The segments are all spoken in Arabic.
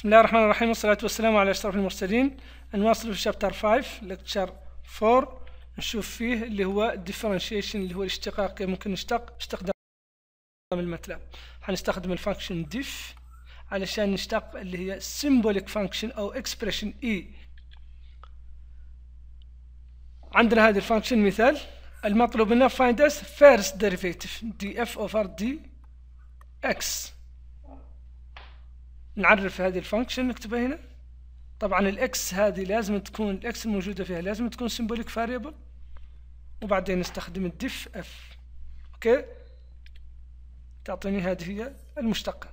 بسم الله الرحمن الرحيم والصلاة والسلام على أشرف المرسلين نواصل في شابتر 5 لكتشر 4 نشوف فيه اللي هو differentiation اللي هو الاشتقاق كيف ممكن نشتق استخدام الماتلاب حنستخدم الفانكشن ديف علشان نشتق اللي هي symbolic function أو expression e عندنا هذه الفانكشن مثال المطلوب منا find us first derivative df over dx نعرف هذه الفانكشن نكتبها هنا طبعا الاكس هذه لازم تكون الاكس الموجودة فيها لازم تكون سيمبوليك فاريبل وبعدين نستخدم الدف اف اوكي تعطيني هذه هي المشتقة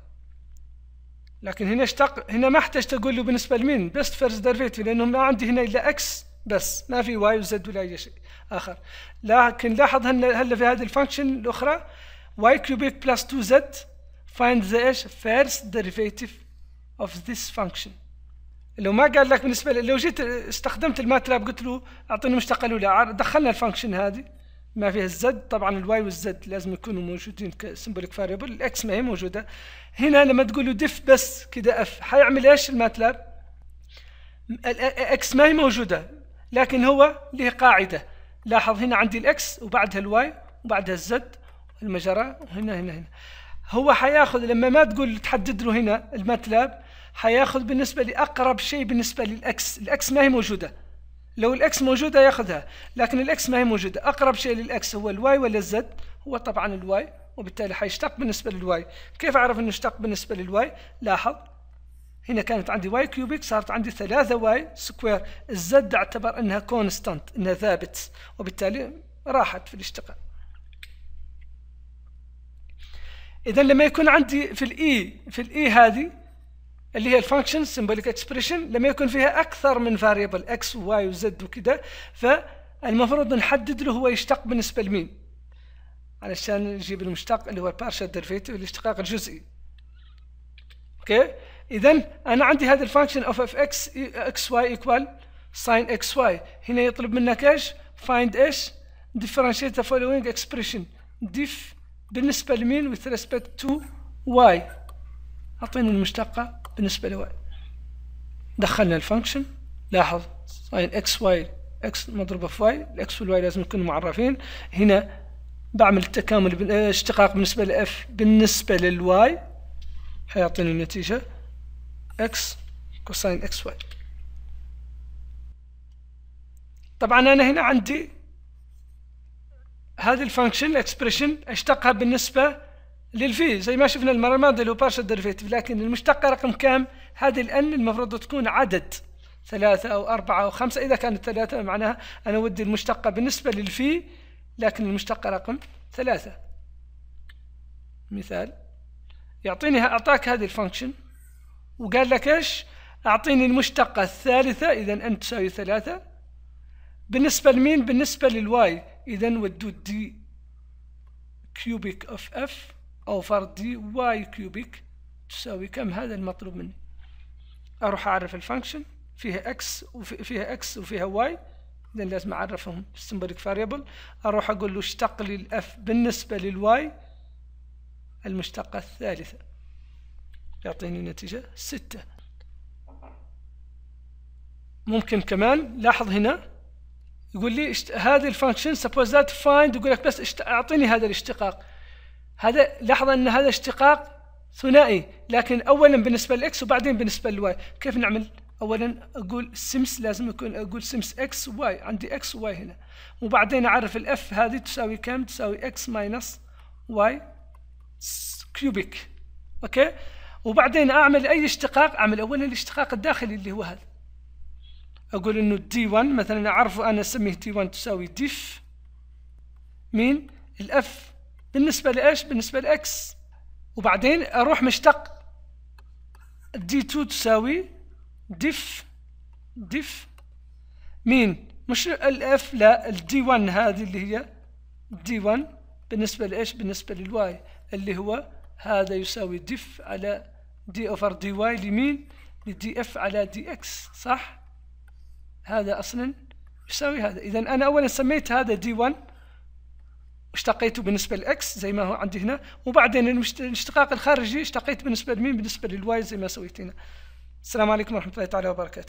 لكن هنا اشتق هنا ما احتاج تقول له بالنسبة لمين بيست فيرست ديرفيتيف لانه ما عندي هنا الا اكس بس ما في واي وزد ولا اي شيء اخر لكن لاحظ هلا في هذه الفانكشن الاخرى واي كيوبيك بلس 2 زد فايند ذا ايش فيرست ديرفيتيف of this function لو ما قال لك بالنسبه لو جيت استخدمت الماتلاب قلت له اعطيني مشتق الاولى دخلنا الفانكشن هذه ما فيها الزد طبعا الواي والزد لازم يكونوا موجودين كسمبوليك فاريبل الاكس ما هي موجوده هنا لما تقول له ديف بس كده اف حيعمل ايش الماتلاب الاكس ما هي موجوده لكن هو له قاعده لاحظ هنا عندي الاكس وبعدها الواي وبعدها الزد المجرة وهنا هنا هنا هو حياخذ لما ما تقول تحدد له هنا الماتلاب حياخذ بالنسبه لاقرب شيء بالنسبه للاكس الاكس ما هي موجوده لو الاكس موجوده ياخذها لكن الاكس ما هي موجوده اقرب شيء للاكس هو الواي ولا الزد هو طبعا الواي وبالتالي حيشتق بالنسبه للواي كيف اعرف انه اشتق بالنسبه للواي لاحظ هنا كانت عندي واي كيوبيك صارت عندي ثلاثة واي سكوير الزد اعتبر انها كونستانت انها ثابت وبالتالي راحت في الاشتقاق اذا لما يكون عندي في الاي e، في الاي e هذه اللي هي الفانكشن سيمبوليك اكسبريشن لما يكون فيها اكثر من فاريبل اكس وواي وزد وكذا فالمفروض نحدد له هو يشتق بالنسبه لمين علشان نجيب المشتق اللي هو البارشال ديرفيتيف الاشتقاق الجزئي اوكي اذا انا عندي هذا الفانكشن اوف اف اكس اكس واي ايكوال ساين اكس واي هنا يطلب منك ايش فايند ايش differentiate the following expression ديف بالنسبة لمين with respect to y أعطيني المشتقة بالنسبة لواي دخلنا الفانكشن لاحظ ساين اكس واي اكس مضروبة في واي الاكس والواي لازم يكونوا معرفين هنا بعمل التكامل آه، اشتقاق بالنسبة لاف بالنسبة للواي حيعطيني النتيجة اكس كوساين اكس واي طبعا انا هنا عندي هذه الفانكشن الاكسبريشن اشتقها بالنسبه للفي زي ما شفنا المره الماضيه اللي هو بارشل ديريفيتيف لكن المشتقه رقم كام هذه الان المفروض تكون عدد ثلاثة أو أربعة أو خمسة إذا كانت ثلاثة معناها أنا ودي المشتقة بالنسبة للفي لكن المشتقة رقم ثلاثة مثال يعطيني أعطاك هذه الفانكشن وقال لك إيش أعطيني المشتقة الثالثة إذا أنت تساوي ثلاثة بالنسبة لمين بالنسبة للواي إذا ودو دي كيوبيك أوف إف أو فرض دي واي كيوبيك تساوي كم هذا المطلوب مني أروح أعرف الفانكشن فيها إكس وفيها إكس وفيها واي إذا لازم أعرفهم symbolic فاريبل أروح أقول له اشتق لي الإف بالنسبة للواي المشتقة الثالثة يعطيني نتيجة ستة ممكن كمان لاحظ هنا يقول لي هذه الفانكشن سبوز ذات فايند يقول لك بس اعطيني هذا الاشتقاق هذا لاحظ ان هذا اشتقاق ثنائي لكن اولا بالنسبه لاكس وبعدين بالنسبه للواي كيف نعمل اولا اقول سمس لازم يكون اقول سمس اكس واي عندي اكس واي هنا وبعدين اعرف الاف هذه تساوي كم تساوي اكس ماينس واي كيوبيك اوكي وبعدين اعمل اي اشتقاق اعمل اولا الاشتقاق الداخلي اللي هو هذا اقول انه تي 1 مثلا اعرفه انا اسميه تي 1 تساوي ديف مين الاف بالنسبه لايش بالنسبه لاكس وبعدين اروح مشتق دي 2 تساوي ديف ديف مين مش الاف لا الدي 1 هذه اللي هي دي 1 بالنسبه لايش بالنسبه للواي اللي هو هذا يساوي ديف على دي اوفر دي واي لمين لدي اف على دي اكس صح هذا أصلا يساوي هذا إذا أنا أولا سميت هذا دي 1 واشتقيته بالنسبة للإكس زي ما هو عندي هنا وبعدين الاشتقاق الخارجي اشتقيت بالنسبة لمين بالنسبة للواي زي ما سويت هنا السلام عليكم ورحمة الله تعالى وبركاته